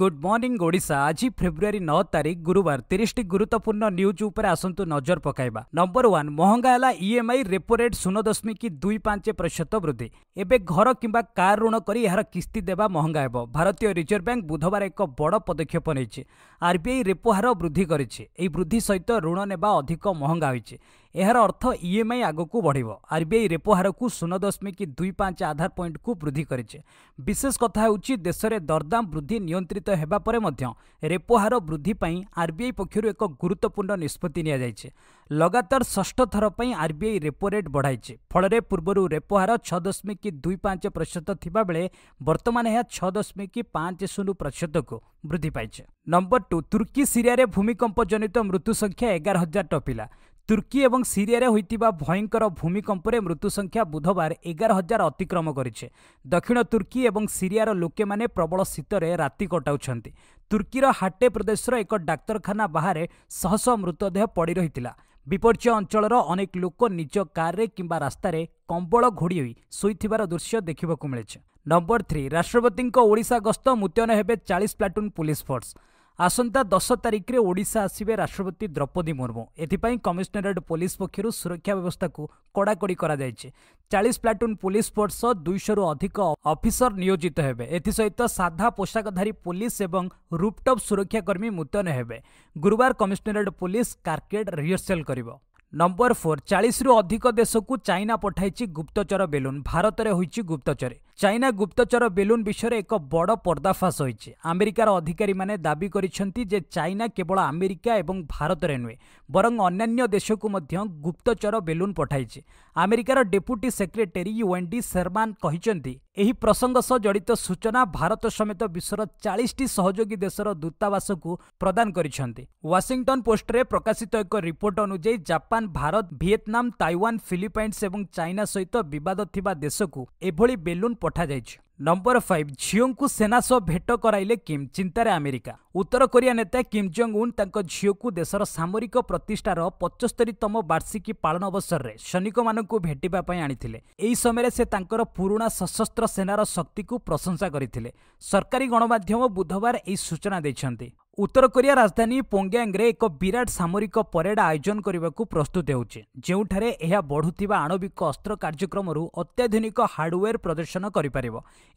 good morning Odisha আজি ফেব্রুয়ারি ন তারিখ গুরুবার তিরিশটি গুরুত্বপূর্ণ নিউজ উপরে আসন্তু নজর পকাইবা নম্বর ওয়ান মহঙ্গা হেলা ইএমআই রেপো রেট শূন্য দশমিক দুই পাঁচ প্রতিশত বৃদ্ধি এবে ঘর কিংবা কার ঋণ করে এর কিস্তি দেবা মহঙ্গা হব ভারতীয় রিজর্ভ ব্যাঙ্ক বুধবার এক বড় পদক্ষেপ নেইছে আরবিআই রেপো হার বৃদ্ধি করেছে এই বৃদ্ধি সহিত ঋণ নেবা অধিক মহঙ্গা হয়েছে ଏହାର ଅର୍ଥ ଇଏମ୍ଆଇ e ଆଗକୁ ବଢ଼ିବ ଆର୍ବିଆଇ ରେପୋ ହାରକୁ ଶୂନ ଦଶମିକ ଦୁଇ ପାଞ୍ଚ ଆଧାର ପଏଣ୍ଟକୁ ବୃଦ୍ଧି କରିଛି ବିଶେଷ କଥା ହେଉଛି ଦେଶରେ ଦରଦାମ ବୃଦ୍ଧି ନିୟନ୍ତ୍ରିତ ହେବା ପରେ ମଧ୍ୟ ରେପୋ ହାର ବୃଦ୍ଧି ପାଇଁ ଆର୍ବିଆଇ ପକ୍ଷରୁ ଏକ ଗୁରୁତ୍ୱପୂର୍ଣ୍ଣ ନିଷ୍ପତ୍ତି ନିଆଯାଇଛି ଲଗାତାର ଷଷ୍ଠ ଥର ପାଇଁ ଆର୍ବିଆଇ ରେପୋ ରେଟ୍ ବଢ଼ାଇଛି ଫଳରେ ପୂର୍ବରୁ ରେପୋ ହାର ଛଅ ଦଶମିକ ଦୁଇ ପାଞ୍ଚ ପ୍ରତିଶତ ଥିବାବେଳେ ବର୍ତ୍ତମାନ ଏହା ଛଅ ଦଶମିକ ପାଞ୍ଚ ଶୂନ ପ୍ରତିଶତକୁ ବୃଦ୍ଧି ପାଇଛି ନମ୍ବର ଟୁ ତୁର୍କୀ ସିରିଆରେ ଭୂମିକମ୍ପ ଜନିତ ମୃତ୍ୟୁ ସଂଖ୍ୟା ଏଗାର ହଜାର ଟପିଲା ତୁର୍କୀ ଏବଂ ସିରିଆରେ ହୋଇଥିବା ଭୟଙ୍କର ଭୂମିକମ୍ପରେ ମୃତ୍ୟୁ ସଂଖ୍ୟା ବୁଧବାର ଏଗାର ହଜାର ଅତିକ୍ରମ କରିଛି ଦକ୍ଷିଣ ତୁର୍କୀ ଏବଂ ସିରିଆର ଲୋକେମାନେ ପ୍ରବଳ ଶୀତରେ ରାତି କଟାଉଛନ୍ତି ତୁର୍କୀର ହାଟେ ପ୍ରଦେଶର ଏକ ଡାକ୍ତରଖାନା ବାହାରେ ଶହଶହ ମୃତଦେହ ପଡ଼ି ରହିଥିଲା ବିପର୍ଯ୍ୟୟ ଅଞ୍ଚଳର ଅନେକ ଲୋକ ନିଜ କାର୍ରେ କିମ୍ବା ରାସ୍ତାରେ କମ୍ବଳ ଘୋଡ଼ି ହୋଇ ଶୋଇଥିବାର ଦୃଶ୍ୟ ଦେଖିବାକୁ ମିଳିଛି ନମ୍ବର ଥ୍ରୀ ରାଷ୍ଟ୍ରପତିଙ୍କ ଓଡ଼ିଶା ଗସ୍ତ ମୁତୟନ ହେବେ ଚାଳିଶ ପ୍ଲାଟୁନ୍ ପୁଲିସ ଫୋର୍ସ ଆସନ୍ତା ଦଶ ତାରିଖରେ ଓଡ଼ିଶା ଆସିବେ ରାଷ୍ଟ୍ରପତି ଦ୍ରୌପଦୀ ମୁର୍ମୁ ଏଥିପାଇଁ କମିଶନରେଟ୍ ପୋଲିସ ପକ୍ଷରୁ ସୁରକ୍ଷା ବ୍ୟବସ୍ଥାକୁ କଡ଼ାକଡ଼ି କରାଯାଇଛି ଚାଳିଶ ପ୍ଲାଟୁନ୍ ପୋଲିସ ଫୋର୍ସ ସହ ଦୁଇଶହରୁ ଅଧିକ ଅଫିସର ନିୟୋଜିତ ହେବେ ଏଥିସହିତ ସାଧା ପୋଷାକଧାରୀ ପୋଲିସ ଏବଂ ରୁପଟପ୍ ସୁରକ୍ଷାକର୍ମୀ ମୁତୟନ ହେବେ ଗୁରୁବାର କମିଶନରେଟ୍ ପୋଲିସ କାର୍କେଡ୍ ରିହର୍ସେଲ୍ କରିବ ନମ୍ବର ଫୋର୍ ଚାଳିଶରୁ ଅଧିକ ଦେଶକୁ ଚାଇନା ପଠାଇଛି ଗୁପ୍ତଚର ବେଲୁନ୍ ଭାରତରେ ହୋଇଛି ଗୁପ୍ତଚରୀ ଚାଇନା ଗୁପ୍ତଚର ବେଲୁନ୍ ବିଷୟରେ ଏକ ବଡ଼ ପର୍ଦ୍ଦାଫାଶ ହୋଇଛି ଆମେରିକାର ଅଧିକାରୀମାନେ ଦାବି କରିଛନ୍ତି ଯେ ଚାଇନା କେବଳ ଆମେରିକା ଏବଂ ଭାରତରେ ନୁହେଁ ବରଂ ଅନ୍ୟାନ୍ୟ ଦେଶକୁ ମଧ୍ୟ ଗୁପ୍ତଚର ବେଲୁନ୍ ପଠାଇଛି ଆମେରିକାର ଡେପୁଟି ସେକ୍ରେଟେରୀ ୱେଣ୍ଡି ଶେରମାନ କହିଛନ୍ତି ଏହି ପ୍ରସଙ୍ଗ ସହ ଜଡ଼ିତ ସୂଚନା ଭାରତ ସମେତ ବିଶ୍ୱର ଚାଳିଶଟି ସହଯୋଗୀ ଦେଶର ଦୂତାବାସକୁ ପ୍ରଦାନ କରିଛନ୍ତି ୱାଶିଂଟନ ପୋଷ୍ଟରେ ପ୍ରକାଶିତ ଏକ ରିପୋର୍ଟ ଅନୁଯାୟୀ Japan Bharat Vietnam Taiwan Philippines ଏବଂ ଚାଇନା ସହିତ ବିବାଦ ଥିବା ଦେଶକୁ ଏଭଳି ବେଲୁନ୍ ପଠାଯାଇଛି ନମ୍ବର ଫାଇଭ୍ ଝିଅଙ୍କୁ ସେନା ସହ ଭେଟ କରାଇଲେ କିମ୍ ଚିନ୍ତାରେ ଆମେରିକା ଉତ୍ତର କୋରିଆ ନେତା କିମ୍ ଜଙ୍ଗ ଉନ୍ ତାଙ୍କ ଝିଅକୁ ଦେଶର ସାମରିକ ପ୍ରତିଷ୍ଠାର ପଚସ୍ତରୀତମ ବାର୍ଷିକୀ ପାଳନ ଅବସରରେ ସୈନିକମାନଙ୍କୁ ଭେଟିବା ପାଇଁ ଆଣିଥିଲେ ଏହି ସମୟରେ ସେ ତାଙ୍କର ପୁରୁଣା ସଶସ୍ତ୍ର ସେନାର ଶକ୍ତିକୁ ପ୍ରଶଂସା କରିଥିଲେ ସରକାରୀ ଗଣମାଧ୍ୟମ ବୁଧବାର ଏହି ସୂଚନା ଦେଇଛନ୍ତି ଉତ୍ତର କୋରିଆ ରାଜଧାନୀ ପୋଙ୍ଗ୍ୟାଙ୍ଗରେ ଏକ ବିରାଟ ସାମରିକ ପରେଡ୍ ଆୟୋଜନ କରିବାକୁ ପ୍ରସ୍ତୁତ ହେଉଛି ଯେଉଁଠାରେ ଏହା ବଢ଼ୁଥିବା ଆଣବିକ ଅସ୍ତ୍ର କାର୍ଯ୍ୟକ୍ରମରୁ ଅତ୍ୟାଧୁନିକ ହାର୍ଡୱେୟାର ପ୍ରଦର୍ଶନ କରିପାରିବ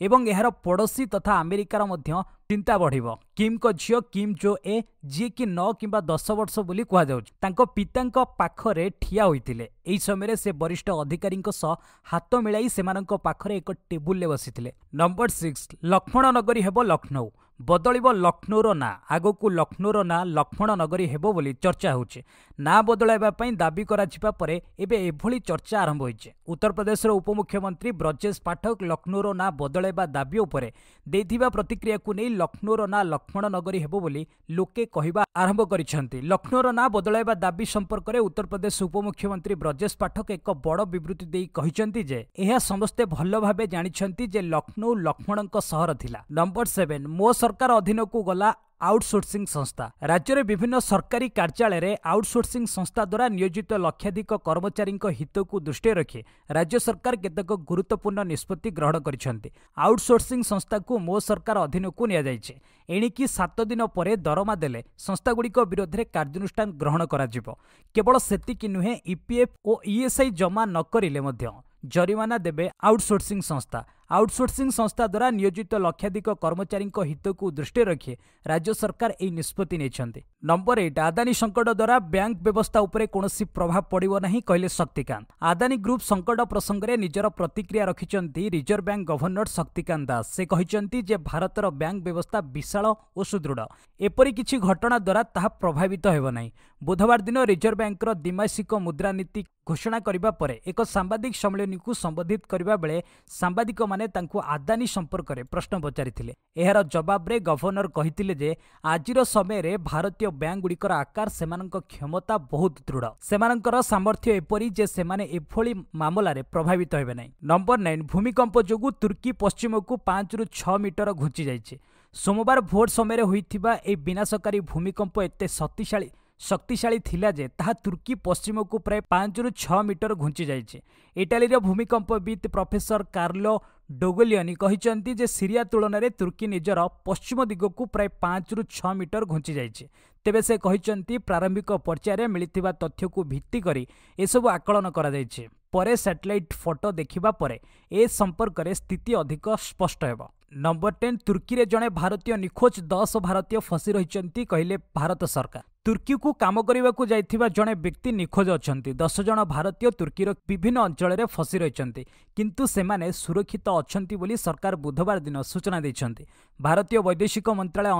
ଏବଂ ଏହାର ପଡ଼ୋଶୀ ତଥା ଆମେରିକାର ମଧ୍ୟ ଚିନ୍ତା ବଢ଼ିବ କିମ୍ଙ୍କ ଝିଅ କିମ୍ ଜୋ ଏ ଯିଏକି ନଅ କିମ୍ବା ଦଶ ବର୍ଷ ବୋଲି କୁହାଯାଉଛି ତାଙ୍କ ପିତାଙ୍କ ପାଖରେ ଠିଆ ହୋଇଥିଲେ ଏହି ସମୟରେ ସେ ବରିଷ୍ଠ ଅଧିକାରୀଙ୍କ ସହ ହାତ ମିଳାଇ ସେମାନଙ୍କ ପାଖରେ ଏକ ଟେବୁଲରେ ବସିଥିଲେ ନମ୍ବର ସିକ୍ସ ଲକ୍ଷ୍ମଣ ନଗରୀ ହେବ ଲକ୍ଷ୍ନୌ ବଦଳିବ ଲକ୍ଷ୍ନୌର ନାଁ ଆଗକୁ ଲକ୍ଷ୍ନୌର ନାଁ ଲକ୍ଷ୍ମଣ ନଗରୀ ହେବ ବୋଲି ଚର୍ଚ୍ଚା ହେଉଛି ନାଁ ବଦଳାଇବା ପାଇଁ ଦାବି କରାଯିବା ପରେ ଏବେ ଏଭଳି ଚର୍ଚ୍ଚା ଆରମ୍ଭ ହୋଇଛି ଉତ୍ତରପ୍ରଦେଶର ଉପମୁଖ୍ୟମନ୍ତ୍ରୀ ବ୍ରଜେଶ ପାଠକ ଲକ୍ଷ୍ନୌର ନାଁ ବଦଳାଇବା ଦାବି ଉପରେ ଦେଇଥିବା ପ୍ରତିକ୍ରିୟାକୁ ନେଇ ଲକ୍ଷ୍ନୌର ନାଁ ଲକ୍ଷ୍ମଣ ନଗରୀ ହେବ ବୋଲି ଲୋକେ କହିବା ଆରମ୍ଭ କରିଛନ୍ତି ଲକ୍ଷ୍ନୌର ନାଁ ବଦଳାଇବା ଦାବି ସମ୍ପର୍କରେ ଉତ୍ତରପ୍ରଦେଶ ଉପମୁଖ୍ୟମନ୍ତ୍ରୀ ବ୍ରଜେଶ ପାଠକ ଏକ ବଡ଼ ବିବୃତ୍ତି ଦେଇ କହିଛନ୍ତି ଯେ ଏହା ସମସ୍ତେ ଭଲ ଭାବେ ଜାଣିଛନ୍ତି ଯେ ଲକ୍ଷ୍ନୌ ଲକ୍ଷ୍ମଣଙ୍କ ସହର ଥିଲା ନମ୍ବର ସେଭେନ୍ ମୋ ସରକାର ଅଧୀନକୁ ଗଲା ଆଉଟ୍ସୋର୍ସିଂ ସଂସ୍ଥା ରାଜ୍ୟରେ ବିଭିନ୍ନ ସରକାରୀ କାର୍ଯ୍ୟାଳୟରେ ଆଉଟ୍ସୋର୍ସିଂ ସଂସ୍ଥା ଦ୍ୱାରା ନିୟୋଜିତ ଲକ୍ଷାଧିକ କର୍ମଚାରୀଙ୍କ ହିତକୁ ଦୃଷ୍ଟିରେ ରଖି ରାଜ୍ୟ ସରକାର କେତେକ ଗୁରୁତ୍ୱପୂର୍ଣ୍ଣ ନିଷ୍ପତ୍ତି ଗ୍ରହଣ କରିଛନ୍ତି ଆଉଟ୍ସୋର୍ସିଂ ସଂସ୍ଥାକୁ ମୋ ସରକାର ଅଧୀନକୁ ନିଆଯାଇଛି ଏଣିକି ସାତ ଦିନ ପରେ ଦରମା ଦେଲେ ସଂସ୍ଥାଗୁଡ଼ିକ ବିରୋଧରେ କାର୍ଯ୍ୟାନୁଷ୍ଠାନ ଗ୍ରହଣ କରାଯିବ କେବଳ ସେତିକି ନୁହେଁ ଇପିଏଫ୍ ଓ ଇଏସ୍ଆଇ ଜମା ନ କରିଲେ ମଧ୍ୟ ଜରିମାନା ଦେବେ ଆଉଟ୍ସୋର୍ସିଂ ସଂସ୍ଥା ଆଉଟ୍ସୋର୍ସିଂ ସଂସ୍ଥା ଦ୍ୱାରା ନିୟୋଜିତ ଲକ୍ଷାଧିକ କର୍ମଚାରୀଙ୍କ ହିତକୁ ଦୃଷ୍ଟିରେ ରଖି ରାଜ୍ୟ ସରକାର ଏହି ନିଷ୍ପତ୍ତି ନେଇଛନ୍ତି ନମ୍ବର ଏଇଟ୍ ଆଦାନୀ ସଙ୍କଟ ଦ୍ୱାରା ବ୍ୟାଙ୍କ ବ୍ୟବସ୍ଥା ଉପରେ କୌଣସି ପ୍ରଭାବ ପଡ଼ିବ ନାହିଁ କହିଲେ ଶକ୍ତିକାନ୍ତ ଆଦାନୀ ଗ୍ରୁପ୍ ସଙ୍କଟ ପ୍ରସଙ୍ଗରେ ନିଜର ପ୍ରତିକ୍ରିୟା ରଖିଛନ୍ତି reserve bank governor Shaktikanta Das ସେ କହିଛନ୍ତି ଯେ ଭାରତର ବ୍ୟାଙ୍କ ବ୍ୟବସ୍ଥା ବିଶାଳ ଓ ସୁଦୃଢ଼ ଏପରି କିଛି ଘଟଣା ଦ୍ୱାରା ତାହା ପ୍ରଭାବିତ ହେବ ନାହିଁ ବୁଧବାର ଦିନ ରିଜର୍ଭ ବ୍ୟାଙ୍କର ଦ୍ୱିମାସିକ ମୁଦ୍ରାନୀତି ଘୋଷଣା କରିବା ପରେ ଏକ ସାମ୍ବାଦିକ ସମ୍ମିଳନୀକୁ ସମ୍ବୋଧିତ କରିବା ବେଳେ ସାମ୍ବାଦିକମାନେ ଲୋକମାନେ ତାଙ୍କୁ ଆଦାନୀ ସମ୍ପର୍କରେ ପ୍ରଶ୍ନ ପଚାରିଥିଲେ ଏହାର ଜବାବରେ ଗଭର୍ଣ୍ଣର କହିଥିଲେ ଯେ ଆଜିର ସମୟରେ ଭାରତୀୟ ବ୍ୟାଙ୍କଗୁଡ଼ିକର ଆକାର ସେମାନଙ୍କ କ୍ଷମତା ବହୁତ ଦୃଢ଼ ସେମାନଙ୍କର ସାମର୍ଥ୍ୟ ଏପରି ଯେ ସେମାନେ ଏଭଳି ମାମଲାରେ ପ୍ରଭାବିତ ହେବେ ନାହିଁ ନମ୍ବର ନାଇନ୍ ଭୂମିକମ୍ପ ଯୋଗୁଁ ତୁର୍କୀ ପଶ୍ଚିମକୁ ପାଞ୍ଚରୁ ଛଅ ମିଟର ଘୁଞ୍ଚି ଯାଇଛି ସୋମବାର ଭୋଟ ସମୟରେ ହୋଇଥିବା ଏହି ବିନାଶକାରୀ ଭୂମିକମ୍ପ ଏତେ ଶକ୍ତିଶାଳୀ ଶକ୍ତିଶାଳୀ ଥିଲା ଯେ ତାହା ତୁର୍କୀ ପଶ୍ଚିମକୁ ପ୍ରାୟ ପାଞ୍ଚରୁ ଛଅ ମିଟର ଘୁଞ୍ଚିଯାଇଛି ଇଟାଲୀର ଭୂମିକମ୍ପବିତ୍ ପ୍ରଫେସର କାର୍ଲୋ ଡୋଗୋଲିଅନି କହିଛନ୍ତି ଯେ ସିରିଆ ତୁଳନାରେ ତୁର୍କୀ ନିଜର ପଶ୍ଚିମ ଦିଗକୁ ପ୍ରାୟ ପାଞ୍ଚରୁ ଛଅ ମିଟର ଘୁଞ୍ଚି ଯାଇଛି ତେବେ ସେ କହିଛନ୍ତି ପ୍ରାରମ୍ଭିକ ପର୍ଯ୍ୟାୟରେ ମିଳିଥିବା ତଥ୍ୟକୁ ଭିତ୍ତି କରି ଏସବୁ ଆକଳନ କରାଯାଇଛି ପରେ ସାଟେଲାଇଟ୍ ଫଟୋ ଦେଖିବା ପରେ ଏ ସମ୍ପର୍କରେ ସ୍ଥିତି ଅଧିକ ସ୍ପଷ୍ଟ ହେବ ନମ୍ବର ଟେନ୍ ତୁର୍କୀରେ ଜଣେ ଭାରତୀୟ ନିଖୋଜ ଦଶ ଭାରତୀୟ ଫସି ରହିଛନ୍ତି କହିଲେ ଭାରତ ସରକାର ତୁର୍କୀକୁ କାମ କରିବାକୁ ଯାଇଥିବା ଜଣେ ବ୍ୟକ୍ତି ନିଖୋଜ ଅଛନ୍ତି ଦଶ ଜଣ ଭାରତୀୟ ତୁର୍କୀର ବିଭିନ୍ନ ଅଞ୍ଚଳରେ ଫସି ରହିଛନ୍ତି କିନ୍ତୁ ସେମାନେ ସୁରକ୍ଷିତ ଅଛନ୍ତି ବୋଲି ସରକାର ବୁଧବାର ଦିନ ସୂଚନା ଦେଇଛନ୍ତି ଭାରତୀୟ ବୈଦେଶିକ ମନ୍ତ୍ରଣାଳୟ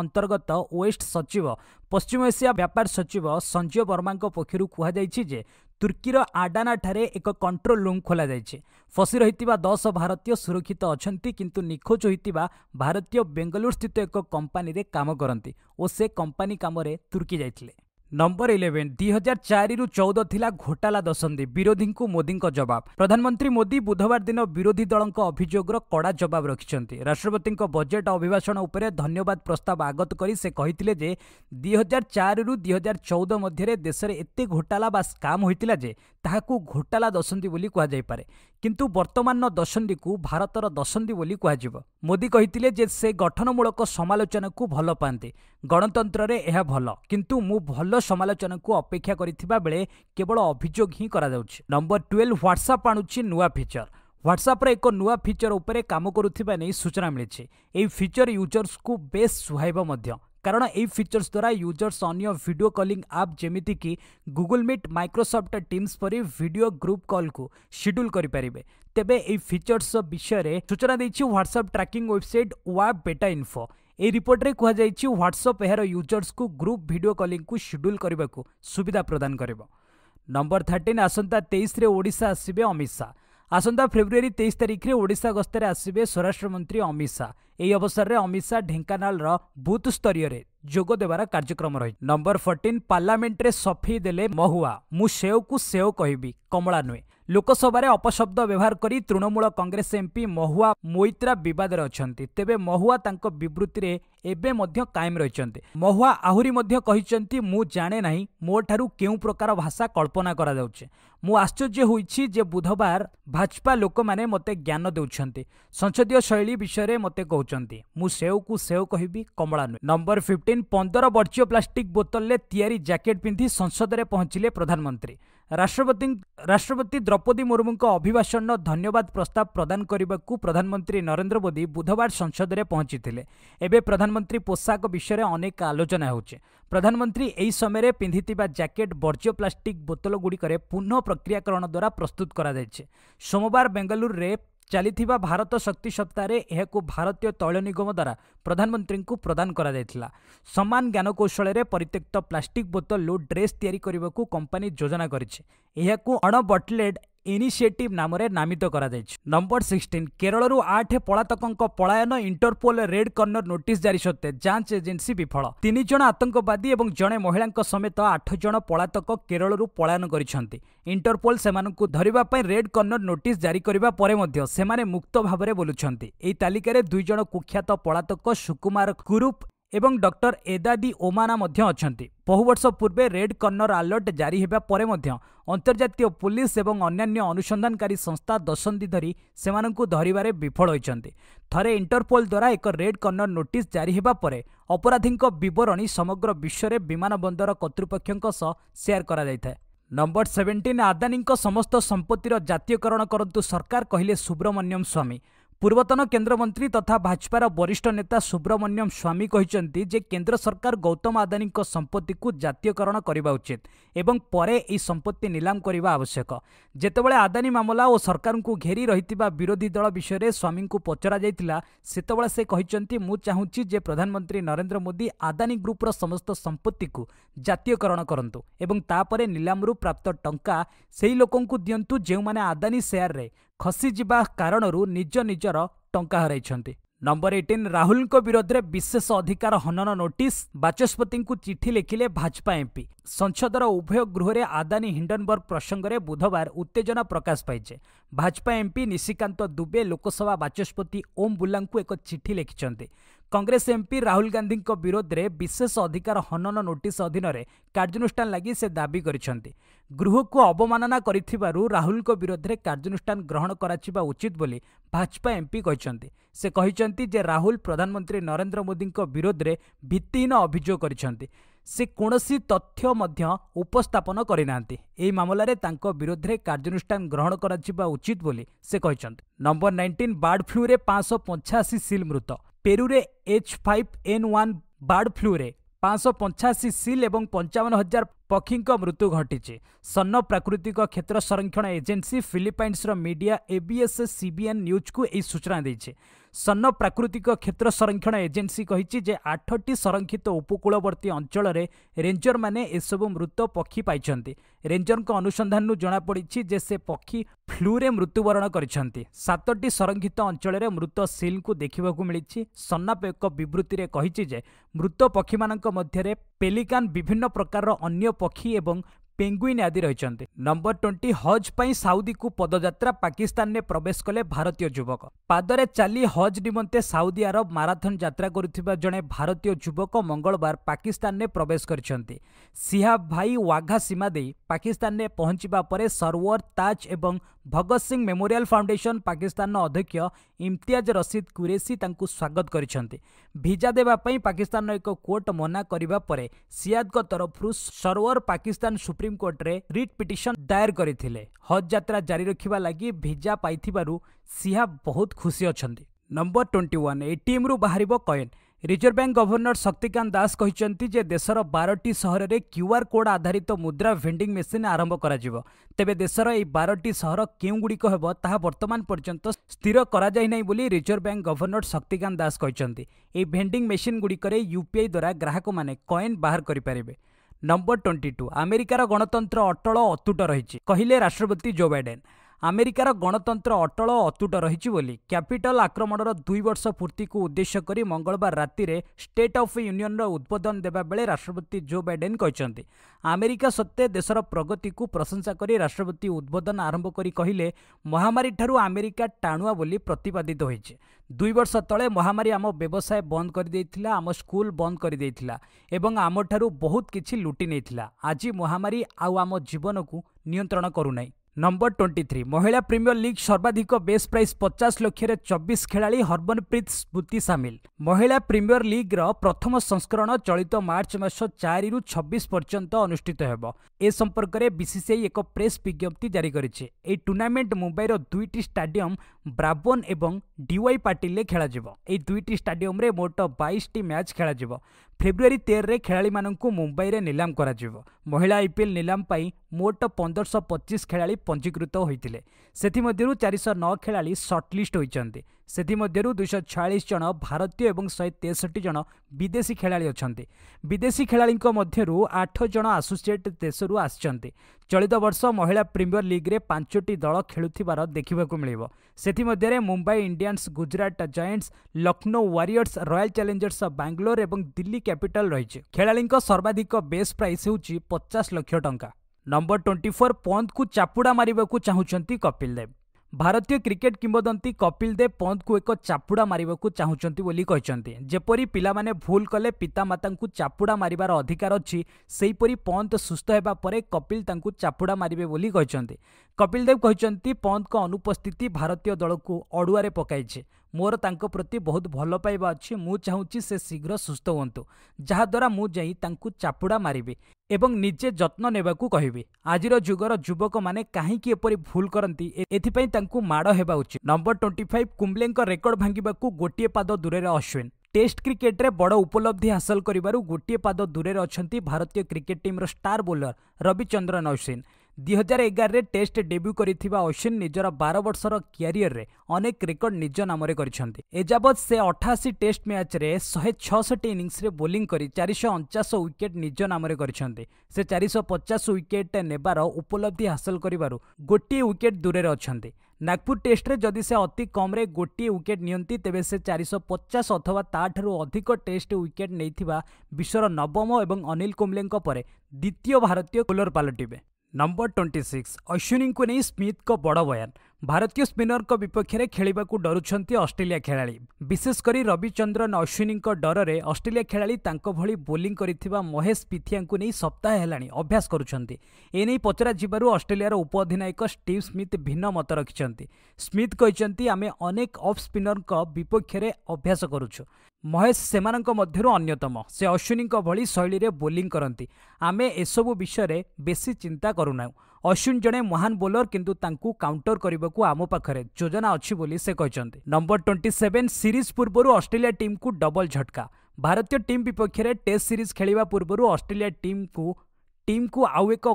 ଅନ୍ତର୍ଗତ ଓ୍ୱେଷ୍ଟ ସଚିବ ପଶ୍ଚିମ ଏସିଆ ବ୍ୟାପାର ସଚିବ ସଞ୍ଜୟ ବର୍ମାଙ୍କ ପକ୍ଷରୁ କୁହାଯାଇଛି ଯେ ତୁର୍କୀର ଆଡାନାଠାରେ ଏକ କଣ୍ଟ୍ରୋଲ ରୁମ୍ ଖୋଲାଯାଇଛି ଫସି ରହିଥିବା ଦଶ ଭାରତୀୟ ସୁରକ୍ଷିତ ଅଛନ୍ତି କିନ୍ତୁ ନିଖୋଜ ହୋଇଥିବା ଭାରତୀୟ ବେଙ୍ଗାଲୁରୁ ସ୍ଥିତ ଏକ କମ୍ପାନୀରେ କାମ କରନ୍ତି ଓ ସେ କମ୍ପାନୀ କାମରେ ତୁର୍କୀ ଯାଇଥିଲେ ନମ୍ବର ଇଲେଭେନ୍ ଦୁଇ ହଜାର ଚାରିରୁ ଚଉଦ ଥିଲା ଘୋଟାଲା ଦଶନ୍ଧି ବିରୋଧୀଙ୍କୁ ମୋଦିଙ୍କ ଜବାବ ପ୍ରଧାନମନ୍ତ୍ରୀ ମୋଦି ବୁଧବାର ଦିନ ବିରୋଧୀ ଦଳଙ୍କ ଅଭିଯୋଗର କଡ଼ା ଜବାବ ରଖିଛନ୍ତି ରାଷ୍ଟ୍ରପତିଙ୍କ ବଜେଟ୍ ଅଭିଭାଷଣ ଉପରେ ଧନ୍ୟବାଦ ପ୍ରସ୍ତାବ ଆଗତ କରି ସେ କହିଥିଲେ ଯେ ଦୁଇ ହଜାର ଚାରିରୁ ଦୁଇ ହଜାର ଚଉଦ ମଧ୍ୟରେ ଦେଶରେ ଏତେ ଘୋଟାଲା ବା ସ୍କାମ୍ ହୋଇଥିଲା ଯେ ତାହାକୁ ଘୋଟାଲା ଦଶନ୍ଧି ବୋଲି କୁହାଯାଇପାରେ କିନ୍ତୁ ବର୍ତ୍ତମାନର ଦଶନ୍ଧିକୁ ଭାରତର ଦଶନ୍ଧି ବୋଲି କୁହାଯିବ ମୋଦି କହିଥିଲେ ଯେ ସେ ଗଠନମୂଳକ ସମାଲୋଚନାକୁ ଭଲ ପାଆନ୍ତି ଗଣତନ୍ତ୍ରରେ ଏହା ଭଲ କିନ୍ତୁ ମୁଁ ଭଲ ସମାଲୋଚନାକୁ ଅପେକ୍ଷା କରିଥିବା ବେଳେ କେବଳ ଅଭିଯୋଗ ହିଁ କରାଯାଉଛି ନମ୍ବର ଟୁଏଲ୍ଭ ହ୍ୱାଟ୍ସଆପ୍ ଆଣୁଛି ନୂଆ ଫିଚର ହ୍ୱାଟ୍ସଆପ୍ର ଏକ ନୂଆ ଫିଚର ଉପରେ କାମ କରୁଥିବା ନେଇ ସୂଚନା ମିଳିଛି ଏହି ଫିଚର ୟୁଜର୍ସକୁ ବେଶ୍ ସୁହାଇବ ମଧ୍ୟ କାରଣ ଏହି ଫିଚର୍ସ ଦ୍ୱାରା ୟୁଜର୍ସ ଅନ୍ୟ ଭିଡ଼ିଓ କଲିଂ ଆପ୍ ଯେମିତିକି ଗୁଗୁଲ୍ ମିଟ୍ ମାଇକ୍ରୋସଫ୍ଟ ଟିମ୍ସ ପରି ଭିଡ଼ିଓ ଗ୍ରୁପ୍ କଲ୍କୁ ସିଡ୍ୟୁଲ୍ କରିପାରିବେ ତେବେ ଏହି ଫିଚର୍ସ ବିଷୟରେ ସୂଚନା ଦେଇଛି ହ୍ୱାଟ୍ସଆପ୍ ଟ୍ରାକିଂ ୱେବସାଇଟ୍ ୱା ବେଟା ଇନ୍ଫୋ ଏହି ରିପୋର୍ଟରେ କୁହାଯାଇଛି ହ୍ୱାଟ୍ସଆପ୍ ଏହାର ୟୁଜର୍ସକୁ ଗ୍ରୁପ୍ ଭିଡ଼ିଓ କଲିଂକୁ ସିଡ୍ୟୁଲ୍ କରିବାକୁ ସୁବିଧା ପ୍ରଦାନ କରିବ ନମ୍ବର ଥାର୍ଟିନ୍ ଆସନ୍ତା ତେଇଶରେ ଓଡ଼ିଶା ଆସିବେ ଅମିତ ଶାହା ଆସନ୍ତା ଫେବୃୟାରୀ ତେଇଶ ତାରିଖରେ ଓଡ଼ିଶା ଗସ୍ତରେ ଆସିବେ ସ୍ୱରାଷ୍ଟ୍ରମନ୍ତ୍ରୀ ଅମିତ ଶାହା ଏହି ଅବସରରେ ଅମିତ ଶାହା ଢେଙ୍କାନାଳର ବୁଥସ୍ତରୀୟରେ ଯୋଗ ଦେବାର କାର୍ଯ୍ୟକ୍ରମ ରହିଛି ନମ୍ବର ଫର୍ଟିନ୍ ପାର୍ଲାମେଣ୍ଟରେ ସଫେଇ ଦେଲେ ମହୁଆ ମୁଁ ସେଓକୁ ସେଓ କହିବି କମଳା ନୁହେଁ ଲୋକସଭାରେ ଅପଶବ୍ଦ ବ୍ୟବହାର କରି ତୃଣମୂଳ କଂଗ୍ରେସ ଏମ୍ପି ମହୁଆ ମୋଇତ୍ରା ବିବାଦରେ ଅଛନ୍ତି ତେବେ ମହୁଆ ତାଙ୍କ ବିବୃତ୍ତିରେ ଏବେ ମଧ୍ୟ କାଏମ ରହିଛନ୍ତି ମହୁଆ ଆହୁରି ମଧ୍ୟ କହିଛନ୍ତି ମୁଁ ଜାଣେ ନାହିଁ ମୋଠାରୁ କେଉଁ ପ୍ରକାର ଭାଷା କଳ୍ପନା କରାଯାଉଛି ମୁଁ ଆଶ୍ଚର୍ଯ୍ୟ ହୋଇଛି ଯେ ବୁଧବାର ଭାଜପା ଲୋକମାନେ ମୋତେ ଜ୍ଞାନ ଦେଉଛନ୍ତି ସଂସଦୀୟ ଶୈଳୀ ବିଷୟରେ ମୋତେ କହୁଛନ୍ତି ମୁଁ ସେଓକୁ ସେଓ କହିବି କମଳା ନୁହେଁ ନମ୍ବର ଫିଫ୍ଟିନ୍ ପନ୍ଦର ବର୍ଜ୍ୟ ପ୍ଲାଷ୍ଟିକ୍ ବୋତଲରେ ତିଆରି ଜ୍ୟାକେଟ୍ ପିନ୍ଧି ସଂସଦରେ ପହଞ୍ଚିଲେ ପ୍ରଧାନମନ୍ତ୍ରୀ ରାଷ୍ଟ୍ରପତି ରାଷ୍ଟ୍ରପତି ଦ୍ରୌପଦୀ ମୁର୍ମୁଙ୍କ ଅଭିଭାଷଣ ଧନ୍ୟବାଦ ପ୍ରସ୍ତାବ ପ୍ରଦାନ କରିବାକୁ ପ୍ରଧାନମନ୍ତ୍ରୀ ନରେନ୍ଦ୍ର ମୋଦି ବୁଧବାର ସଂସଦରେ ପହଞ୍ଚିଥିଲେ ଏବେ ପ୍ରଧାନମନ୍ତ୍ରୀ ପୋଷାକ ବିଷୟରେ ଅନେକ ଆଲୋଚନା ହେଉଛି ପ୍ରଧାନମନ୍ତ୍ରୀ ଏହି ସମୟରେ ପିନ୍ଧିଥିବା ଜ୍ୟାକେଟ୍ ବର୍ଜ୍ୟ ପ୍ଲାଷ୍ଟିକ୍ ବୋତଲଗୁଡ଼ିକରେ ପୁନଃ ପ୍ରକ୍ରିୟାକରଣ ଦ୍ୱାରା ପ୍ରସ୍ତୁତ କରାଯାଇଛି ସୋମବାର ବେଙ୍ଗାଲୁରୁରେ ଚାଲିଥିବା ଭାରତ ଶକ୍ତି ସପ୍ତାହରେ ଏହାକୁ ଭାରତୀୟ ତୈଳ ନିଗମ ଦ୍ୱାରା ପ୍ରଧାନମନ୍ତ୍ରୀଙ୍କୁ ପ୍ରଦାନ କରାଯାଇଥିଲା ସମାନ ଜ୍ଞାନକୌଶଳରେ ପରିତ୍ୟକ୍ତ ପ୍ଲାଷ୍ଟିକ୍ ବୋତଲରୁ ଡ୍ରେସ୍ ତିଆରି କରିବାକୁ କମ୍ପାନୀ ଯୋଜନା କରିଛି ଏହାକୁ ଅଣବଟଲେଡ୍ ଇନିସିଏଟିଭ୍ ନାମରେ ନାମିତ କରାଯାଇଛି ନମ୍ବର ସିକ୍ସଟିନ୍ କେରଳରୁ ଆଠ ପଳାତକଙ୍କ ପଳାୟନ ଇଣ୍ଟରପୋଲ ରେଡ୍ କର୍ଣ୍ଣର ନୋଟିସ୍ ଜାରି ସତ୍ତ୍ୱେ ଯାଞ୍ଚ ଏଜେନ୍ସି ବିଫଳ ତିନି ଜଣ ଆତଙ୍କବାଦୀ ଏବଂ ଜଣେ ମହିଳାଙ୍କ ସମେତ ଆଠ ଜଣ ପଳାତକ କେରଳରୁ ପଳାୟନ କରିଛନ୍ତି ଇଣ୍ଟରପୋଲ ସେମାନଙ୍କୁ ଧରିବା ପାଇଁ ରେଡ୍ କର୍ଣ୍ଣର ନୋଟିସ୍ ଜାରି କରିବା ପରେ ମଧ୍ୟ ସେମାନେ ମୁକ୍ତ ଭାବରେ ବୁଲୁଛନ୍ତି ଏହି ତାଲିକାରେ ଦୁଇ ଜଣ କୁଖ୍ୟାତ ପଳାତକ ସୁକୁମାର କୁରୁପ୍ ଏବଂ ଡକ୍ଟର ଏଦାଦି ଓମାନା ମଧ୍ୟ ଅଛନ୍ତି ବହୁ ବର୍ଷ ପୂର୍ବେ ରେଡ୍ କର୍ଣ୍ଣର ଆଲର୍ଟ ଜାରି ହେବା ପରେ ମଧ୍ୟ ଅନ୍ତର୍ଜାତୀୟ ପୁଲିସ୍ ଏବଂ ଅନ୍ୟାନ୍ୟ ଅନୁସନ୍ଧାନକାରୀ ସଂସ୍ଥା ଦଶନ୍ଧି ଧରି ସେମାନଙ୍କୁ ଧରିବାରେ ବିଫଳ ହୋଇଛନ୍ତି ଥରେ ଇଣ୍ଟରପୋଲ୍ ଦ୍ୱାରା ଏକ ରେଡ୍ କର୍ଣ୍ଣର ନୋଟିସ୍ ଜାରି ହେବା ପରେ ଅପରାଧୀଙ୍କ ବିବରଣୀ ସମଗ୍ର ବିଶ୍ୱରେ ବିମାନ ବନ୍ଦର କର୍ତ୍ତୃପକ୍ଷଙ୍କ ସହ ସେୟାର କରାଯାଇଥାଏ ନମ୍ବର ସେଭେଣ୍ଟିନ୍ ଆଦାନୀଙ୍କ ସମସ୍ତ ସମ୍ପତ୍ତିର ଜାତୀୟକରଣ କରନ୍ତୁ ସରକାର କହିଲେ ସୁବ୍ରମଣ୍ୟମ ସ୍ୱାମୀ ପୂର୍ବତନ କେନ୍ଦ୍ରମନ୍ତ୍ରୀ ତଥା ଭାଜପାର ବରିଷ୍ଠ ନେତା ସୁବ୍ରମଣ୍ୟମ୍ ସ୍ୱାମୀ କହିଛନ୍ତି ଯେ କେନ୍ଦ୍ର ସରକାର ଗୌତମ ଆଦାନୀଙ୍କ ସମ୍ପତ୍ତିକୁ ଜାତୀୟକରଣ କରିବା ଉଚିତ ଏବଂ ପରେ ଏହି ସମ୍ପତ୍ତି ନିଲାମ କରିବା ଆବଶ୍ୟକ ଯେତେବେଳେ ଆଦାନୀ ମାମଲା ଓ ସରକାରଙ୍କୁ ଘେରି ରହିଥିବା ବିରୋଧୀ ଦଳ ବିଷୟରେ ସ୍ୱାମୀଙ୍କୁ ପଚରାଯାଇଥିଲା ସେତେବେଳେ ସେ କହିଛନ୍ତି ମୁଁ ଚାହୁଁଛି ଯେ ପ୍ରଧାନମନ୍ତ୍ରୀ ନରେନ୍ଦ୍ର ମୋଦି ଆଦାନୀ ଗ୍ରୁପ୍ର ସମସ୍ତ ସମ୍ପତ୍ତିକୁ ଜାତୀୟକରଣ କରନ୍ତୁ ଏବଂ ତାପରେ ନିଲାମରୁ ପ୍ରାପ୍ତ ଟଙ୍କା ସେହି ଲୋକଙ୍କୁ ଦିଅନ୍ତୁ ଯେଉଁମାନେ ଆଦାନୀ ସେୟାରରେ ଖସିଯିବା କାରଣରୁ ନିଜ ନିଜର ଟଙ୍କା ହରାଇଛନ୍ତି ନମ୍ବର ଏଇଟିନ୍ ରାହୁଲଙ୍କ ବିରୋଧରେ ବିଶେଷ ଅଧିକାର ହନନ ନୋଟିସ୍ ବାଚସ୍ପତିଙ୍କୁ ଚିଠି ଲେଖିଲେ ଭାଜପା ଏମ୍ପି ସଂସଦର ଉଭୟ ଗୃହରେ ଆଦାନୀ ହିଣ୍ଡନବର୍ଗ ପ୍ରସଙ୍ଗରେ ବୁଧବାର ଉତ୍ତେଜନା ପ୍ରକାଶ ପାଇଛେ ଭାଜପା ଏମ୍ପି ନିଶିକାନ୍ତ ଦୁବେ ଲୋକସଭା ବାଚସ୍ପତି ଓମ୍ ବୁର୍ଲାଙ୍କୁ ଏକ ଚିଠି ଲେଖିଛନ୍ତି କଂଗ୍ରେସ ଏମ୍ପି ରାହୁଲ ଗାନ୍ଧୀଙ୍କ ବିରୋଧରେ ବିଶେଷ ଅଧିକାର ହନନ ନୋଟିସ୍ ଅଧୀନରେ କାର୍ଯ୍ୟାନୁଷ୍ଠାନ ଲାଗି ସେ ଦାବି କରିଛନ୍ତି ଗୃହକୁ ଅବମାନନା କରିଥିବାରୁ ରାହୁଲଙ୍କ ବିରୋଧରେ କାର୍ଯ୍ୟାନୁଷ୍ଠାନ ଗ୍ରହଣ କରାଯିବା ଉଚିତ ବୋଲି ଭାଜପା ଏମ୍ପି କହିଛନ୍ତି ସେ କହିଛନ୍ତି ଯେ ରାହୁଲ ପ୍ରଧାନମନ୍ତ୍ରୀ ନରେନ୍ଦ୍ର ମୋଦିଙ୍କ ବିରୋଧରେ ଭିତ୍ତିହୀନ ଅଭିଯୋଗ କରିଛନ୍ତି ସେ କୌଣସି ତଥ୍ୟ ମଧ୍ୟ ଉପସ୍ଥାପନ କରିନାହାନ୍ତି ଏହି ମାମଲାରେ ତାଙ୍କ ବିରୋଧରେ କାର୍ଯ୍ୟାନୁଷ୍ଠାନ ଗ୍ରହଣ କରାଯିବା ଉଚିତ ବୋଲି ସେ କହିଛନ୍ତି ନମ୍ବର ନାଇଣ୍ଟିନ୍ ବାର୍ଡ ଫ୍ଲୁରେ ପାଞ୍ଚଶହ ପଞ୍ଚାଅଶୀ ସିଲ୍ ମୃତ ପେରୁରେ H five N one bird ଫ୍ଲୁରେ ପାଞ୍ଚଶହ ପଞ୍ଚାଅଶୀ ସିଲ୍ ଏବଂ ପଞ୍ଚାବନ ହଜାର ପକ୍ଷୀଙ୍କ ମୃତ୍ୟୁ ଘଟିଛି ସନ୍ନ ପ୍ରାକୃତିକ କ୍ଷେତ୍ର ସଂରକ୍ଷଣ ଏଜେନ୍ସି ଫିଲିପାଇନ୍ସର ମିଡିଆ ଏବିଏସ୍ ସିବିଏନ୍ ନ୍ୟୁଜ୍କୁ ଏହି ସୂଚନା ଦେଇଛି ସନ ପ୍ରାକୃତିକ କ୍ଷେତ୍ର ସଂରକ୍ଷଣ ଏଜେନ୍ସି କହିଛି ଯେ ଆଠଟି ସଂରକ୍ଷିତ ଉପକୂଳବର୍ତ୍ତୀ ଅଞ୍ଚଳରେ ରେଞ୍ଜରମାନେ ଏସବୁ ମୃତ ପକ୍ଷୀ ପାଇଛନ୍ତି ରେଞ୍ଜରଙ୍କ ଅନୁସନ୍ଧାନରୁ ଜଣାପଡ଼ିଛି ଯେ ସେ ପକ୍ଷୀ ଫ୍ଲୁରେ ମୃତ୍ୟୁବରଣ କରିଛନ୍ତି ସାତଟି ସଂରକ୍ଷିତ ଅଞ୍ଚଳରେ ମୃତ ସିଲ୍ଙ୍କୁ ଦେଖିବାକୁ ମିଳିଛି ସନ୍ନାପ ଏକ ବିବୃତ୍ତିରେ କହିଛି ଯେ ମୃତ ପକ୍ଷୀମାନଙ୍କ ମଧ୍ୟରେ ପେଲିକାନ୍ ବିଭିନ୍ନ ପ୍ରକାରର ଅନ୍ୟ ପକ୍ଷୀ ଏବଂ পেঙ্গুইন আদি রয়েছেন নম্বর টোয়েন্টি হজ পাই সাউদিকু পদযাত্রা পাকিস্তানে প্রবেশ কলে ভারতীয় যুবক পাদরে চালি হজ নিমন্তে সাউদি আরব মারাথন যাত্রা করুথিবা জনে ভারতীয় যুবক মঙ্গলবার পাকিস্তানে প্রবেশ করেছেন সিহাব ভাই ওয়াঘা সীমা দেই পাকিস্তানে পৌঁছিবা পরে সরওয়ার তাজ এবং ভগৎ সিং মেমোরিয়াল ফাউন্ডেসন পাকিস্তানর অধ্যক্ষ ইমতিয়াজ রশিদ কুরেসি তাঁকু স্বাগত করেছেন ভিজা দেওয়া পাকিস্তানর এক কোর্ট মনা করা পরে সিয়াদক তরফর সরওয়ার পাকিস্তান সুপ্রিম ସୁପ୍ରିମକୋର୍ଟରେ ରିଟ୍ ପିଟିସନ୍ ଦାୟର କରିଥିଲେ ହଜ୍ ଯାତ୍ରା ଜାରି ରଖିବା ଲାଗି ଭିଜା ପାଇଥିବାରୁ ସିହା ବହୁତ ଖୁସି ଅଛନ୍ତି ନମ୍ବର ଟ୍ୱେଣ୍ଟି ୱାନ୍ ଏଟିଏମ୍ରୁ ବାହାରିବ coin reserve bank governor Shaktikanta Das କହିଛନ୍ତି ଯେ ଦେଶର ବାରଟି ସହରରେ କ୍ୟୁଆର୍ କୋଡ୍ ଆଧାରିତ ମୁଦ୍ରା ଭେଣ୍ଡିଂ ମେସିନ୍ ଆରମ୍ଭ କରାଯିବ ତେବେ ଦେଶର ଏହି ବାରଟି ସହର କେଉଁଗୁଡ଼ିକ ହେବ ତାହା ବର୍ତ୍ତମାନ ପର୍ଯ୍ୟନ୍ତ ସ୍ଥିର କରାଯାଇନାହିଁ ବୋଲି reserve bank governor Shaktikanta Das କହିଛନ୍ତି ଏହି ଭେଣ୍ଡିଂ ମେସିନ୍ଗୁଡ଼ିକରେ ୟୁପିଆଇ ଦ୍ୱାରା ଗ୍ରାହକମାନେ କଏନ୍ ବାହାର କରିପାରିବେ ନମ୍ବର ଟ୍ୱେଣ୍ଟି ଟୁ ଆମେରିକାର ଗଣତନ୍ତ୍ର ଅଟଳ ଅତୁଟ ରହିଛି କହିଲେ ରାଷ୍ଟ୍ରପତି ଜୋ ବାଇଡେନ୍ ଆମେରିକାର ଗଣତନ୍ତ୍ର ଅଟଳ ଅତୁଟ ରହିଛି ବୋଲି କ୍ୟାପିଟଲ ଆକ୍ରମଣର ଦୁଇ ବର୍ଷ ପୂର୍ତ୍ତିକୁ ଉଦ୍ଦେଶ୍ୟ କରି ମଙ୍ଗଳବାର ରାତିରେ ଷ୍ଟେଟ୍ ଅଫ୍ ୟୁନିୟନ୍ର ଉଦ୍ବୋଧନ ଦେବାବେଳେ ରାଷ୍ଟ୍ରପତି ଜୋ ବାଇଡେନ୍ କହିଛନ୍ତି ଆମେରିକା ସତ୍ତ୍ୱେ ଦେଶର ପ୍ରଗତିକୁ ପ୍ରଶଂସା କରି ରାଷ୍ଟ୍ରପତି ଉଦ୍ବୋଧନ ଆରମ୍ଭ କରି କହିଲେ ମହାମାରୀଠାରୁ ଆମେରିକା ଟାଣୁଆ ବୋଲି ପ୍ରତିପାଦିତ ହୋଇଛି ଦୁଇ ବର୍ଷ ତଳେ ମହାମାରୀ ଆମ ବ୍ୟବସାୟ ବନ୍ଦ କରିଦେଇଥିଲା ଆମ ସ୍କୁଲ ବନ୍ଦ କରିଦେଇଥିଲା ଏବଂ ଆମଠାରୁ ବହୁତ କିଛି ଲୁଟି ନେଇଥିଲା ଆଜି ମହାମାରୀ ଆଉ ଆମ ଜୀବନକୁ ନିୟନ୍ତ୍ରଣ କରୁନାହିଁ ନମ୍ବର ଟ୍ୱେଣ୍ଟି ଥ୍ରୀ ମହିଳା ପ୍ରିମିୟର ଲିଗ୍ ସର୍ବାଧିକ ବେସ୍ ପ୍ରାଇସ୍ ପଚାଶ ଲକ୍ଷରେ ଚବିଶ ଖେଳାଳି ହରବନପ୍ରୀତ ସ୍ମୃତି ସାମିଲ ମହିଳା ପ୍ରିମିୟର ଲିଗ୍ର ପ୍ରଥମ ସଂସ୍କରଣ ଚଳିତ ମାର୍ଚ୍ଚ ମାସ ଚାରିରୁ ଛବିଶ ପର୍ଯ୍ୟନ୍ତ ଅନୁଷ୍ଠିତ ହେବ ଏ ସମ୍ପର୍କରେ ବିସିସିଆଇ ଏକ ପ୍ରେସ୍ ବିଜ୍ଞପ୍ତି ଜାରି କରିଛି ଏହି ଟୁର୍ଣ୍ଣାମେଣ୍ଟ ମୁମ୍ବାଇର ଦୁଇଟି ଷ୍ଟାଡିୟମ ବ୍ରାବନ୍ ଏବଂ ଡିୱାଇ ପାଟିଲ୍ରେ ଖେଳାଯିବ ଏହି ଦୁଇଟି ଷ୍ଟାଡ଼ିୟମ୍ରେ ମୋଟ ବାଇଶଟି ମ୍ୟାଚ୍ ଖେଳାଯିବ ଫେବୃୟାରୀ ତେରରେ ଖେଳାଳିମାନଙ୍କୁ ମୁମ୍ବାଇରେ ନିଲାମ କରାଯିବ ମହିଳା ଆଇପିଏଲ୍ ନିଲାମ ପାଇଁ ମୋଟ ପନ୍ଦରଶହ ପଚିଶ ଖେଳାଳି ପଞ୍ଜୀକୃତ ହୋଇଥିଲେ ସେଥିମଧ୍ୟରୁ ଚାରିଶହ ନଅ ଖେଳାଳି ସର୍ଟଲିଷ୍ଟ ହୋଇଛନ୍ତି ସେଥିମଧ୍ୟରୁ ଦୁଇଶହ ଛୟାଳିଶ ଜଣ ଭାରତୀୟ ଏବଂ ଶହେ ତେଷଠି ଜଣ ବିଦେଶୀ ଖେଳାଳି ଅଛନ୍ତି ବିଦେଶୀ ଖେଳାଳିଙ୍କ ମଧ୍ୟରୁ ଆଠ ଜଣ ଆସୋସିଏଟ୍ ଦେଶରୁ ଆସିଛନ୍ତି ଚଳିତ ବର୍ଷ ମହିଳା ପ୍ରିମିୟର ଲିଗ୍ରେ ପାଞ୍ଚଟି ଦଳ ଖେଳୁଥିବାର ଦେଖିବାକୁ ମିଳିବ ସେଥିମଧ୍ୟରେ Mumbai Indians Gujarat Giants Lucknow Warriors Royal Challengers Bangalore ଏବଂ ଦିଲ୍ଲୀ କ୍ୟାପିଟାଲ୍ ରହିଛି ଖେଳାଳିଙ୍କ ସର୍ବାଧିକ ବେସ୍ ପ୍ରାଇସ୍ ହେଉଛି ପଚାଶ ଲକ୍ଷ ଟଙ୍କା ନମ୍ବର ଟ୍ୱେଣ୍ଟି ଫୋର୍ ପନ୍ତକୁ ଚାପୁଡ଼ା ମାରିବାକୁ ଚାହୁଁଛନ୍ତି କପିଲ ଦେବ ଭାରତୀୟ କ୍ରିକେଟ୍ କିମ୍ବଦନ୍ତୀ କପିଲ ଦେବ ପନ୍ତଙ୍କୁ ଏକ ଚାପୁଡ଼ା ମାରିବାକୁ ଚାହୁଁଛନ୍ତି ବୋଲି କହିଛନ୍ତି ଯେପରି ପିଲାମାନେ ଭୁଲ କଲେ ପିତାମାତାଙ୍କୁ ଚାପୁଡ଼ା ମାରିବାର ଅଧିକାର ଅଛି ସେହିପରି ପନ୍ତ ସୁସ୍ଥ ହେବା ପରେ କପିଲ ତାଙ୍କୁ ଚାପୁଡ଼ା ମାରିବେ ବୋଲି କହିଛନ୍ତି କପିଲ ଦେବ କହିଛନ୍ତି ପନ୍ତଙ୍କ ଅନୁପସ୍ଥିତି ଭାରତୀୟ ଦଳକୁ ଅଡ଼ୁଆରେ ପକାଇଛି ମୋର ତାଙ୍କ ପ୍ରତି ବହୁତ ଭଲ ପାଇବା ଅଛି ମୁଁ ଚାହୁଁଛି ସେ ଶୀଘ୍ର ସୁସ୍ଥ ହୁଅନ୍ତୁ ଯାହାଦ୍ୱାରା ମୁଁ ଯାଇ ତାଙ୍କୁ ଚାପୁଡ଼ା ମାରିବି ଏବଂ ନିଜେ ଯତ୍ନ ନେବାକୁ କହିବି ଆଜିର ଯୁଗର ଯୁବକମାନେ କାହିଁକି ଏପରି ଭୁଲ କରନ୍ତି ଏଥିପାଇଁ ତାଙ୍କୁ ମାଡ଼ ହେବା ଉଚିତ ନମ୍ବର ଟ୍ୱେଣ୍ଟି ଫାଇଭ୍ କୁମ୍ବଲେଙ୍କ ରେକର୍ଡ ଭାଙ୍ଗିବାକୁ ଗୋଟିଏ ପାଦ ଦୂରରେ ଅଶ୍ୱିନ ଟେଷ୍ଟ କ୍ରିକେଟରେ ବଡ଼ ଉପଲବ୍ଧି ହାସଲ କରିବାରୁ ଗୋଟିଏ ପାଦ ଦୂରରେ ଅଛନ୍ତି ଭାରତୀୟ କ୍ରିକେଟ ଟିମ୍ର ଷ୍ଟାର ବୋଲର ରବିଚନ୍ଦ୍ରନ ଅଶ୍ୱିନ ଦୁଇ ହଜାର ଏଗାରରେ ଟେଷ୍ଟ ଡେବ୍ୟୁ କରିଥିବା ଅଶ୍ୱିନ ନିଜର ବାର ବର୍ଷର କ୍ୟାରିୟରରେ ଅନେକ ରେକର୍ଡ ନିଜ ନାମରେ କରିଛନ୍ତି ଏଯାବତ୍ ସେ ଅଠାଅଶୀ ଟେଷ୍ଟ ମ୍ୟାଚ୍ରେ ଶହେ ଛଅଷଠି ଇନିଂସରେ ବୋଲିଂ କରି ଚାରିଶହ ଅଣଚାଶ ୱିକେଟ୍ ନିଜ ନାମରେ କରିଛନ୍ତି ସେ ଚାରିଶହ ପଚାଶ ୱିକେଟ୍ ନେବାର ଉପଲବ୍ଧି ହାସଲ କରିବାରୁ ଗୋଟିଏ ୱିକେଟ୍ ଦୂରରେ ଅଛନ୍ତି ନାଗପୁର ଟେଷ୍ଟରେ ଯଦି ସେ ଅତି କମ୍ରେ ଗୋଟିଏ ୱିକେଟ୍ ନିଅନ୍ତି ତେବେ ସେ ଚାରିଶହ ପଚାଶ ଅଥବା ତା'ଠାରୁ ଅଧିକ ଟେଷ୍ଟ ୱିକେଟ୍ ନେଇଥିବା ବିଶ୍ୱର ନବମ ଏବଂ ଅନିଲ କୁମ୍ବଲେଙ୍କ ପରେ ଦ୍ୱିତୀୟ ଭାରତୀୟ କୁଲର ପାଲଟିବେ नंबर ट्वेंटी सिक्स अश्विनी को नहीं स्मिथ का बयान ଭାରତୀୟ ସ୍ପିନରଙ୍କ ବିପକ୍ଷରେ ଖେଳିବାକୁ ଡରୁଛନ୍ତି ଅଷ୍ଟ୍ରେଲିଆ ଖେଳାଳି ବିଶେଷ କରି ରବିଚନ୍ଦ୍ରନ ଅଶ୍ୱିନୀଙ୍କ ଡରରେ ଅଷ୍ଟ୍ରେଲିଆ ଖେଳାଳି ତାଙ୍କ ଭଳି ବୋଲିଂ କରିଥିବା ମହେଶ ପିଥିଆଙ୍କୁ ନେଇ ସପ୍ତାହେ ହେଲାଣି ଅଭ୍ୟାସ କରୁଛନ୍ତି ଏନେଇ ପଚରାଯିବାରୁ ଅଷ୍ଟ୍ରେଲିଆର ଉପ ଅଧିନାୟକ ଷ୍ଟିଭ୍ ସ୍ମିଥ୍ ଭିନ୍ନ ମତ ରଖିଛନ୍ତି ସ୍ମିଥ୍ କହିଛନ୍ତି ଆମେ ଅନେକ ଅଫ୍ ସ୍ପିନରଙ୍କ ବିପକ୍ଷରେ ଅଭ୍ୟାସ କରୁଛୁ ମହେଶ ସେମାନଙ୍କ ମଧ୍ୟରୁ ଅନ୍ୟତମ ସେ ଅଶ୍ୱିନୀଙ୍କ ଭଳି ଶୈଳୀରେ ବୋଲିଂ କରନ୍ତି ଆମେ ଏସବୁ ବିଷୟରେ ବେଶୀ ଚିନ୍ତା କରୁନାହୁଁ ଅଶ୍ୱିନ୍ ଜଣେ ମହାନ ବୋଲର କିନ୍ତୁ ତାଙ୍କୁ କାଉଣ୍ଟର କରିବାକୁ ଆମ ପାଖରେ ଯୋଜନା ଅଛି ବୋଲି ସେ କହିଛନ୍ତି ନମ୍ବର ଟ୍ୱେଣ୍ଟି ସେଭେନ୍ ସିରିଜ୍ ପୂର୍ବରୁ ଅଷ୍ଟ୍ରେଲିଆ ଟିମ୍କୁ ଡବଲ୍ ଝଟକା ଭାରତୀୟ ଟିମ୍ ବିପକ୍ଷରେ ଟେଷ୍ଟ ସିରିଜ୍ ଖେଳିବା ପୂର୍ବରୁ ଅଷ୍ଟ୍ରେଲିଆ ଟିମ୍କୁ ଟିମ୍କୁ ଆଉ ଏକ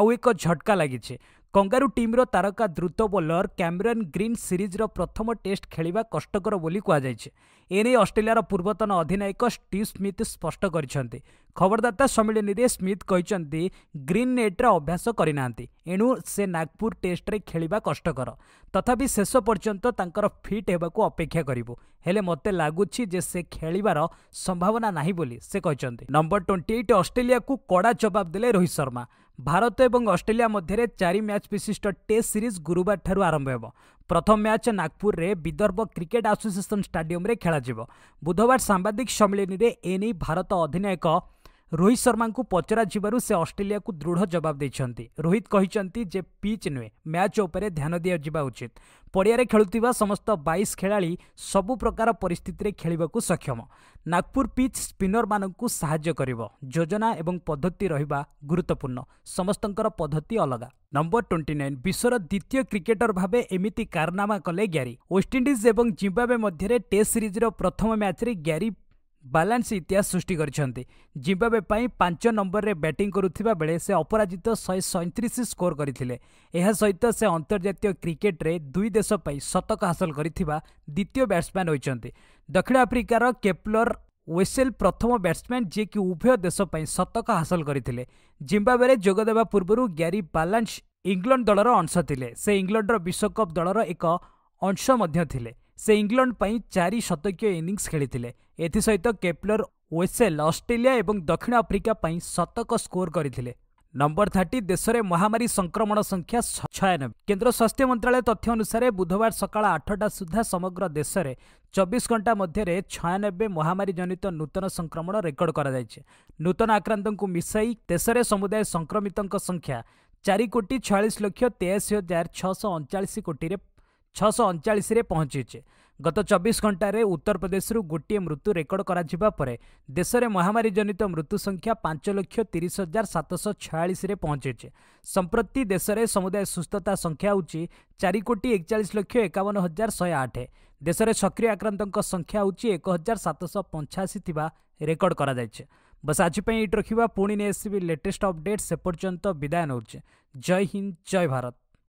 ଆଉ ଏକ ଝଟକା ଲାଗିଛି କଙ୍ଗାରୁ ଟିମ୍ର ତାରକା ଦ୍ରୁତ ବୋଲର କ୍ୟାମେରନ୍ ଗ୍ରୀନ୍ ସିରିଜ୍ର ପ୍ରଥମ ଟେଷ୍ଟ ଖେଳିବା କଷ୍ଟକର ବୋଲି କୁହାଯାଇଛି ଏନେଇ ଅଷ୍ଟ୍ରେଲିଆର ପୂର୍ବତନ ଅଧିନାୟକ ଷ୍ଟିଭ୍ ସ୍ମିଥ୍ ସ୍ପଷ୍ଟ କରିଛନ୍ତି ଖବରଦାତା ସମ୍ମିଳନୀରେ ସ୍ମିଥ୍ କହିଛନ୍ତି ଗ୍ରୀନ୍ ନେଟ୍ରେ ଅଭ୍ୟାସ କରିନାହାନ୍ତି ଏଣୁ ସେ ନାଗପୁର ଟେଷ୍ଟରେ ଖେଳିବା କଷ୍ଟକର ତଥାପି ଶେଷ ପର୍ଯ୍ୟନ୍ତ ତାଙ୍କର ଫିଟ୍ ହେବାକୁ ଅପେକ୍ଷା କରିବୁ ହେଲେ ମୋତେ ଲାଗୁଛି ଯେ ସେ ଖେଳିବାର ସମ୍ଭାବନା ନାହିଁ ବୋଲି ସେ କହିଛନ୍ତି ନମ୍ବର ଟ୍ୱେଣ୍ଟି ଏଇଟ୍ ଅଷ୍ଟ୍ରେଲିଆକୁ କଡ଼ା ଜବାବ ଦେଲେ ରୋହିତ ଶର୍ମା ଭାରତ ଏବଂ ଅଷ୍ଟ୍ରେଲିଆ ମଧ୍ୟରେ ଚାରି ମ୍ୟାଚ୍ ବିଶିଷ୍ଟ ଟେଷ୍ଟ ସିରିଜ୍ ଗୁରୁବାରଠାରୁ ଆରମ୍ଭ ହେବ ପ୍ରଥମ ମ୍ୟାଚ୍ ନାଗପୁରରେ ବିଦର୍ଭ କ୍ରିକେଟ୍ ଆସୋସିଏସନ୍ ଷ୍ଟାଡିୟମ୍ରେ ଖେଳାଯିବ ବୁଧବାର ସାମ୍ବାଦିକ ସମ୍ମିଳନୀରେ ଏନେଇ ଭାରତ ଅଧିନାୟକ ରୋହିତ ଶର୍ମାଙ୍କୁ ପଚରାଯିବାରୁ ସେ ଅଷ୍ଟ୍ରେଲିଆକୁ ଦୃଢ଼ ଜବାବ ଦେଇଛନ୍ତି ରୋହିତ କହିଛନ୍ତି ଯେ ପିଚ୍ ନୁହେଁ ମ୍ୟାଚ୍ ଉପରେ ଧ୍ୟାନ ଦିଆଯିବା ଉଚିତ ପଡ଼ିଆରେ ଖେଳୁଥିବା ସମସ୍ତ ବାଇଶ ଖେଳାଳି ସବୁ ପ୍ରକାର ପରିସ୍ଥିତିରେ ଖେଳିବାକୁ ସକ୍ଷମ ନାଗପୁର ପିଚ୍ ସ୍ପିନରମାନଙ୍କୁ ସାହାଯ୍ୟ କରିବ ଯୋଜନା ଏବଂ ପଦ୍ଧତି ରହିବା ଗୁରୁତ୍ୱପୂର୍ଣ୍ଣ ସମସ୍ତଙ୍କର ପଦ୍ଧତି ଅଲଗା ନମ୍ବର ଟ୍ୱେଣ୍ଟି ନାଇନ୍ ବିଶ୍ୱର ଦ୍ୱିତୀୟ କ୍ରିକେଟର ଭାବେ ଏମିତି କାରନାମା କଲେ ଗ୍ୟାରି ୱେଷ୍ଟଇଣ୍ଡିଜ୍ ଏବଂ ଜିମ୍ବାବେ ମଧ୍ୟରେ ଟେଷ୍ଟ ସିରିଜ୍ର ପ୍ରଥମ ମ୍ୟାଚ୍ରେ ଗ୍ୟାରି ବାଲାନ୍ସ ଇତିହାସ ସୃଷ୍ଟି କରିଛନ୍ତି ଜିମ୍ବାବେ ପାଇଁ ପାଞ୍ଚ ନମ୍ବରରେ ବ୍ୟାଟିଂ କରୁଥିବା ବେଳେ ସେ ଅପରାଜିତ ଶହେ ସଇଁତିରିଶ ସ୍କୋର କରିଥିଲେ ଏହା ସହିତ ସେ ଅନ୍ତର୍ଜାତୀୟ କ୍ରିକେଟରେ ଦୁଇ ଦେଶ ପାଇଁ ଶତକ ହାସଲ କରିଥିବା ଦ୍ୱିତୀୟ ବ୍ୟାଟ୍ସମ୍ୟାନ୍ ହୋଇଛନ୍ତି ଦକ୍ଷିଣ ଆଫ୍ରିକାର କେପଲର ୱେସେଲ୍ ପ୍ରଥମ ବ୍ୟାଟ୍ସମ୍ୟାନ୍ ଯିଏକି ଉଭୟ ଦେଶ ପାଇଁ ଶତକ ହାସଲ କରିଥିଲେ ଜିମ୍ବାବେରେ ଯୋଗଦେବା ପୂର୍ବରୁ ଗ୍ୟାରି ବାଲାନ୍ସ ଇଂଲଣ୍ଡ ଦଳର ଅଂଶ ଥିଲେ ସେ ଇଂଲଣ୍ଡର ବିଶ୍ୱକପ୍ ଦଳର ଏକ ଅଂଶ ମଧ୍ୟ ଥିଲେ ସେ ଇଂଲଣ୍ଡ ପାଇଁ ଚାରି ଶତକୀୟ ଇନିଂସ ଖେଳିଥିଲେ ଏଥିସହିତ କେପ୍ଲର ୱେସେଲ ଅଷ୍ଟ୍ରେଲିଆ ଏବଂ ଦକ୍ଷିଣ ଆଫ୍ରିକା ପାଇଁ ଶତକ ସ୍କୋର କରିଥିଲେ ନମ୍ବର ଥାର୍ଟି ଦେଶରେ ମହାମାରୀ ସଂକ୍ରମଣ ସଂଖ୍ୟା ଛୟାନବେ କେନ୍ଦ୍ର ସ୍ୱାସ୍ଥ୍ୟ ମନ୍ତ୍ରଣାଳୟ ତଥ୍ୟ ଅନୁସାରେ ବୁଧବାର ସକାଳ ଆଠଟା ସୁଦ୍ଧା ସମଗ୍ର ଦେଶରେ ଚବିଶ ଘଣ୍ଟା ମଧ୍ୟରେ ଛୟାନବେ ମହାମାରୀ ଜନିତ ନୂତନ ସଂକ୍ରମଣ ରେକର୍ଡ କରାଯାଇଛି ନୂତନ ଆକ୍ରାନ୍ତଙ୍କୁ ମିଶାଇ ଦେଶରେ ସମୁଦାୟ ସଂକ୍ରମିତଙ୍କ ସଂଖ୍ୟା ଚାରି କୋଟି ଛୟାଳିଶ ଲକ୍ଷ ତେୟାଅଶୀ ହଜାର ଛଅଶହ ଅଣଚାଳିଶ କୋଟିରେ ଛଅଶହ ଅଣଚାଳିଶରେ ପହଞ୍ଚିଛି ଗତ ଚବିଶ ଘଣ୍ଟାରେ ଉତ୍ତରପ୍ରଦେଶରୁ ଗୋଟିଏ ମୃତ୍ୟୁ ରେକର୍ଡ଼ କରାଯିବା ପରେ ଦେଶରେ ମହାମାରୀ ଜନିତ ମୃତ୍ୟୁ ସଂଖ୍ୟା ପାଞ୍ଚ ଲକ୍ଷ ତିରିଶ ହଜାର ସାତଶହ ଛୟାଳିଶରେ ପହଞ୍ଚିଛି ସମ୍ପ୍ରତି ଦେଶରେ ସମୁଦାୟ ସୁସ୍ଥତା ସଂଖ୍ୟା ହେଉଛି ଚାରି କୋଟି ଏକଚାଳିଶ ଲକ୍ଷ ଏକାବନ ହଜାର ଶହେ ଆଠ ଦେଶରେ ସକ୍ରିୟ ଆକ୍ରାନ୍ତଙ୍କ ସଂଖ୍ୟା ହେଉଛି ଏକ ହଜାର ସାତଶହ ପଞ୍ଚାଅଶୀ ଥିବା ରେକର୍ଡ଼ କରାଯାଇଛି ବସ୍ ଆଜି ପାଇଁ ଏଇଠି ରଖିବା ପୁଣି ନେଇ ଆସିବି ଲେଟେଷ୍ଟ ଅପଡେଟ୍ ସେ ପର୍ଯ୍ୟନ୍ତ ବିଦାୟ ନେଉଛି ଜୟ ହିନ୍ଦ ଜୟ ଭାରତ